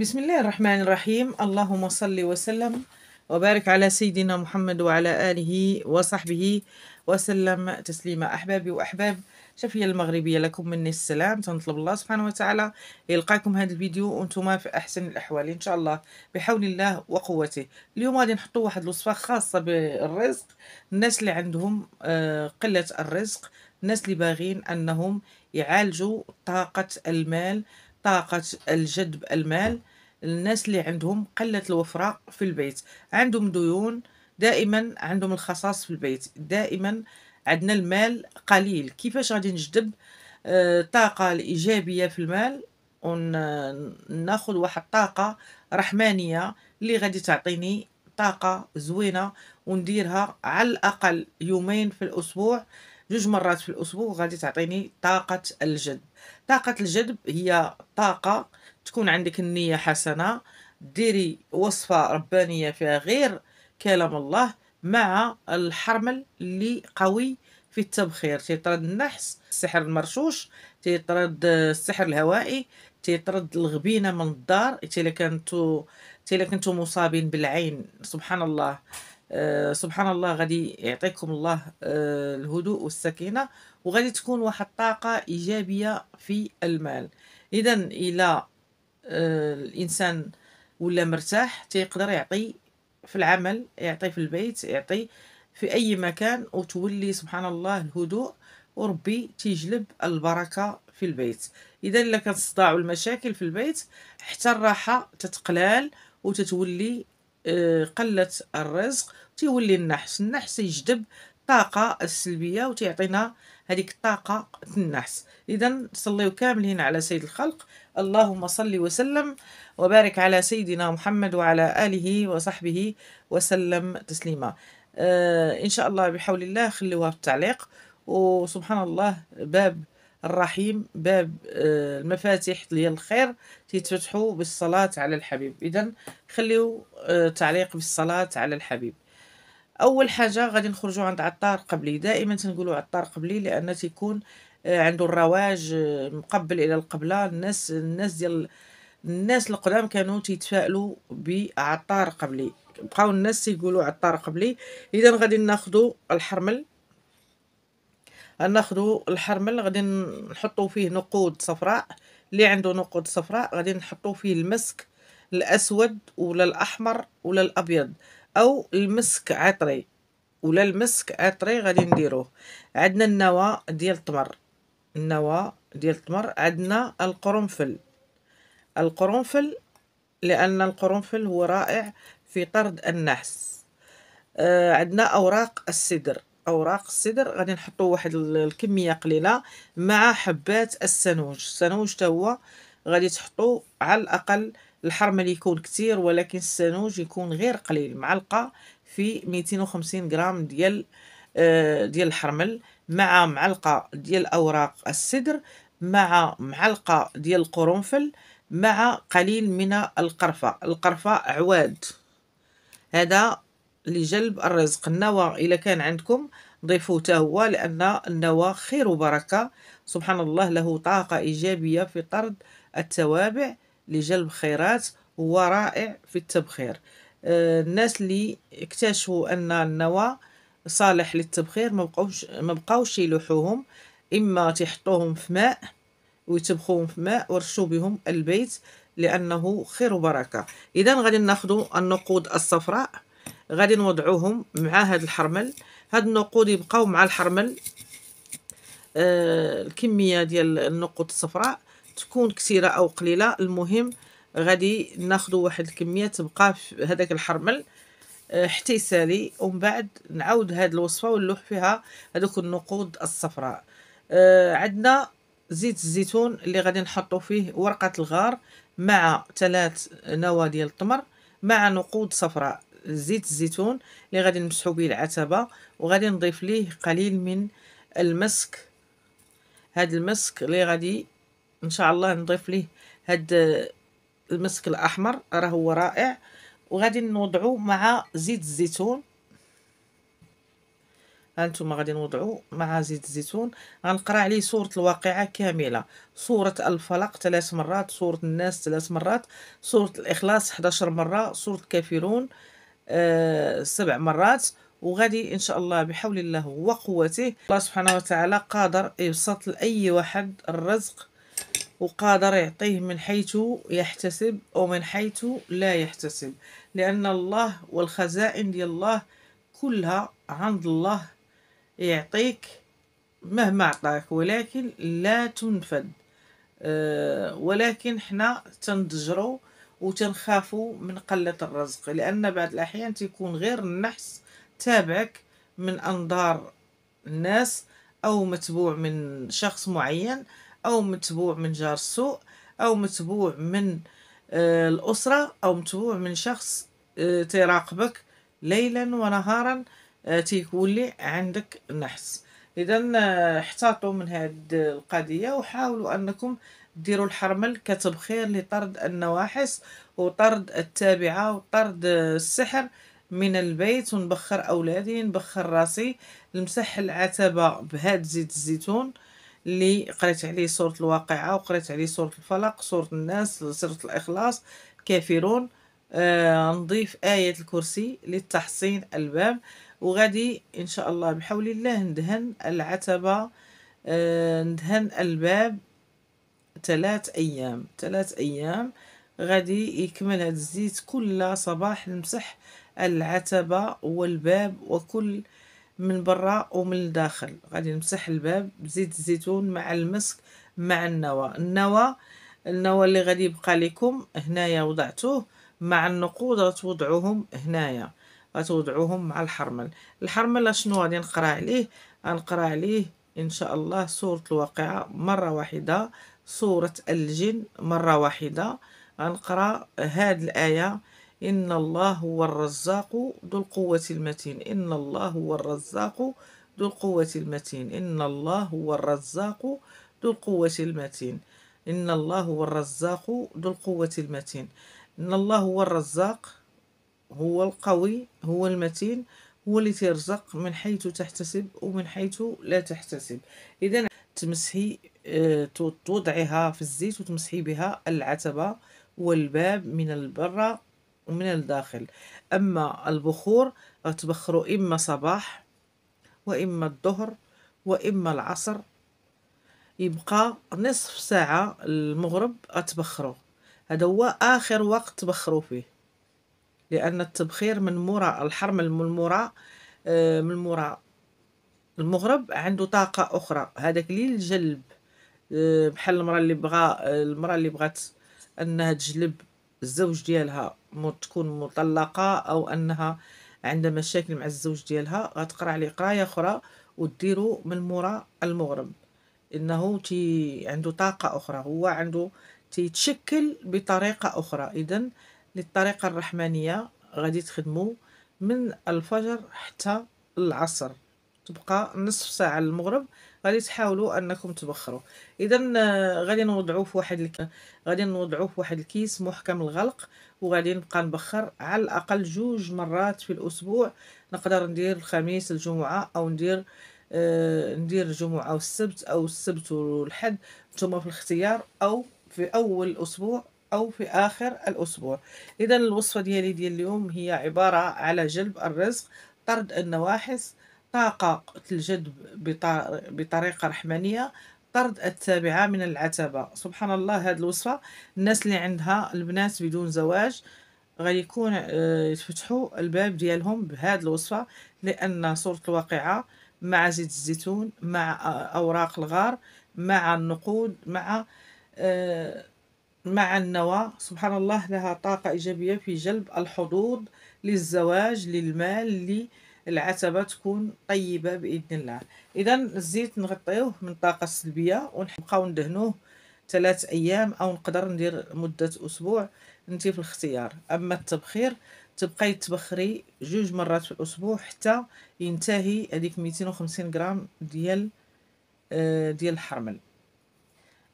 بسم الله الرحمن الرحيم اللهم صل وسلم وبارك على سيدنا محمد وعلى آله وصحبه وسلم تسليما أحبابي وأحباب شفية المغربية لكم مني السلام تنطلب الله سبحانه وتعالى يلقاكم هذا الفيديو وانتم في أحسن الأحوال إن شاء الله بحول الله وقوته اليوم غادي نحطوا واحد الوصفة خاصة بالرزق الناس اللي عندهم آه، قلة الرزق الناس اللي باغين أنهم يعالجوا طاقة المال طاقة الجذب المال الناس اللي عندهم قلة الوفرة في البيت عندهم ديون دائما عندهم الخصاص في البيت دائما عندنا المال قليل كيفاش غادي نجذب الطاقة آه، الإيجابية في المال وناخذ واحد الطاقة رحمانية اللي غادي تعطيني طاقة زوينة ونديرها على الأقل يومين في الأسبوع جوج مرات في الاسبوع غادي تعطيني طاقه الجذب طاقه الجذب هي طاقه تكون عندك النيه حسنه ديري وصفه ربانيه فيها غير كلام الله مع الحرمل اللي قوي في التبخير تيطرد النحس السحر المرشوش تيطرد السحر الهوائي تيطرد الغبينه من الدار الا كنتو الا كنتو مصابين بالعين سبحان الله آه، سبحان الله غادي يعطيكم الله آه، الهدوء والسكينه وغادي تكون واحد الطاقه ايجابيه في المال اذا الى آه، الانسان ولا مرتاح تيقدر يعطي في العمل يعطي في البيت يعطي في اي مكان وتولي سبحان الله الهدوء وربي تجلب البركه في البيت اذا الا الصداع المشاكل في البيت حتى الراحه تتقلال وتتولي آه، قله الرزق تيولي النحس النحس يجذب الطاقه السلبيه وتيعطينا هذيك الطاقه النحس اذا صليوا كاملين على سيد الخلق اللهم صل وسلم وبارك على سيدنا محمد وعلى اله وصحبه وسلم تسليما آه ان شاء الله بحول الله خلوها في التعليق وسبحان الله باب الرحيم باب آه، المفاتيح ديال الخير تيتفتحوا بالصلاه على الحبيب اذا خليو آه، تعليق بالصلاه على الحبيب اول حاجه غادي نخرجوا عند عطار قبلي دائما تنقولوا عطار قبلي لان تيكون آه، عنده الرواج مقبل الى القبله الناس الناس ديال الناس القدام كانوا تيتفائلوا بعطار قبلي بقاو الناس يقولوا عطار قبلي اذا غادي ناخذوا الحرمل ناخذوا الحرمل غادي نحطوا فيه نقود صفراء اللي عنده نقود صفراء غادي نحطوا فيه المسك الاسود ولا الاحمر ولا الابيض او المسك عطري ولا المسك عطري غادي نديروه عندنا النوى ديال التمر النوى ديال التمر عندنا القرنفل القرنفل لان القرنفل هو رائع في طرد النحس آه، عندنا اوراق السدر اوراق السدر غادي نحطو واحد الكميه قليله مع حبات السنوج السنوج حتى هو غادي تحطو على الاقل الحرمل يكون كتير ولكن السنوج يكون غير قليل معلقه في 250 غرام ديال آه ديال الحرمل مع معلقه ديال اوراق السدر مع معلقه ديال القرنفل مع قليل من القرفه القرفه عواد هذا لجلب الرزق النوى إلا كان عندكم ضيفوا هو لأن النوى خير وبركة سبحان الله له طاقة إيجابية في طرد التوابع لجلب خيرات هو رائع في التبخير آه، الناس اللي اكتشفوا أن النوى صالح للتبخير ما بقوش يلوحوهم اما تحطوهم في ماء ويتبخوهم في ماء ورشوا بهم البيت لانه خير وبركه اذا غادي ناخذ النقود الصفراء غادي نوضعوهم مع هاد الحرمل هاد النقود يبقاو مع الحرمل آه، الكميه ديال النقود الصفراء تكون كثيره او قليله المهم غادي ناخذ واحد الكميه تبقى في هذاك الحرمل آه، حتى يسالي ومن بعد نعاود هذه الوصفه ونلوح فيها هذوك النقود الصفراء آه، عندنا زيت الزيتون اللي غادي نحطو فيه ورقه الغار مع ثلاث نواه ديال التمر مع نقود صفراء زيت الزيتون اللي غادي نمسحو به العتبه وغادي نضيف ليه قليل من المسك هاد المسك اللي غادي ان شاء الله نضيف ليه هاد المسك الاحمر راه هو رائع وغادي نوضعو مع زيت الزيتون هانتوما غادي نوضعو مع زيت الزيتون غنقرا عليه سوره الواقعه كامله سوره الفلق ثلاث مرات سوره الناس ثلاث مرات سوره الاخلاص 11 مره سوره الكافرون آه، سبع مرات وغادي ان شاء الله بحول الله وقوته الله سبحانه وتعالى قادر يبسط لاي واحد الرزق وقادر يعطيه من حيث يحتسب ومن حيث لا يحتسب لان الله والخزائن ديال الله كلها عند الله يعطيك مهما عطاك ولكن لا تنفد أه ولكن حنا تنضجرو وتنخافوا من قلة الرزق لأن بعض الأحيان تيكون غير النحس تابعك من أنظار الناس أو متبوع من شخص معين أو متبوع من جار السوء أو متبوع من آه، الأسرة أو متبوع من شخص آه، تراقبك ليلا ونهارا آه، لي عندك نحس اذا احتاطوا من هذه القضيه وحاولوا انكم ديروا الحرمل كتبخير لطرد النواحس وطرد التابعه وطرد السحر من البيت ونبخر اولادي نبخر راسي نمسح العتبه بهاد زيت الزيتون اللي قريت عليه سوره الواقعه وقريت عليه سوره الفلق سوره الناس سوره الاخلاص كافرون آه نضيف ايه الكرسي للتحصين الباب وغادي ان شاء الله بحول الله ندهن العتبه آه، ندهن الباب ثلاث ايام ثلاث ايام غادي يكمل هذا الزيت كل صباح نمسح العتبه والباب وكل من برا ومن الداخل غادي نمسح الباب بزيت الزيتون مع المسك مع النوى النوى النوى اللي غادي يبقى لكم هنايا وضعتوه مع النقود غتوضعوهم هنايا غتوضعوهم مع الحرمل الحرمل شنو غادي نقرا عليه غنقرا عليه ان شاء الله سوره الواقعه مره واحده سوره الجن مره واحده غنقرا هاد الايه ان الله هو الرزاق ذو القوه المتين ان الله هو الرزاق ذو القوه المتين ان الله هو الرزاق ذو القوه المتين ان الله هو الرزاق ذو القوه المتين ان الله هو الرزاق هو القوي هو المتين هو اللي تيرزق من حيث تحتسب ومن حيث لا تحتسب اذا تمسحي آه، توضعيها في الزيت وتمسحي بها العتبة والباب من البرة ومن الداخل أما البخور تبخروا إما صباح وإما الظهر وإما العصر يبقى نصف ساعة المغرب تبخروا هذا هو آخر وقت تبخروا فيه لأن التبخير من مورا الحرم مورا آه، من مورا المغرب عنده طاقة أخرى هذاك لي الجلب آه، بحال المرأة اللي بغا آه، المرأة اللي بغات أنها تجلب الزوج ديالها تكون مطلقة أو أنها عندها مشاكل مع الزوج ديالها غتقرا عليه قرايه اخرى وديرو من مورا المغرب انه تي عنده طاقه اخرى هو عنده تيتشكل بطريقه اخرى اذا للطريقة الرحمانية غادي تخدموا من الفجر حتى العصر تبقى نصف ساعة المغرب غادي تحاولوا انكم تبخروا اذا آه، غادي نوضعوه في واحد الك... غادي نوضعوه في واحد الكيس محكم الغلق وغادي نبقى نبخر على الاقل جوج مرات في الاسبوع نقدر ندير الخميس الجمعة او ندير آه ندير الجمعة والسبت او السبت والحد نتوما في الاختيار او في اول اسبوع أو في آخر الأسبوع إذا الوصفة ديالي ديال اليوم هي عبارة على جلب الرزق طرد النواحس طاقة الجذب بطريقة رحمانية طرد التابعة من العتبة سبحان الله هاد الوصفة الناس اللي عندها البنات بدون زواج غيكون آه، يفتحوا الباب ديالهم بهاد الوصفة لأن صورة الواقعة مع زيت الزيتون مع آه، أوراق الغار مع النقود مع آه مع النوى سبحان الله لها طاقة إيجابية في جلب الحظوظ للزواج للمال للعتبة تكون طيبة بإذن الله إذا الزيت نغطيوه من الطاقة السلبية ونبقاو ندهنوه ثلاث أيام أو نقدر ندير مدة أسبوع انت في الاختيار أما التبخير تبقاي تبخري جوج مرات في الأسبوع حتى ينتهي هذيك 250 غرام ديال آه، ديال الحرمل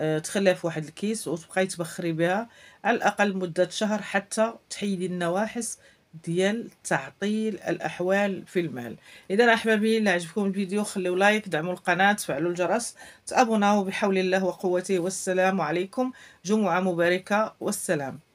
آه، تخليها في واحد الكيس وتبقاي تبخري بها على الاقل مده شهر حتى تحيدي النواحس ديال تعطيل الاحوال في المال اذا احبابي اللي عجبكم الفيديو خليو لايك دعموا القناه فعلوا الجرس تابوناو بحول الله وقوته والسلام عليكم جمعه مباركه والسلام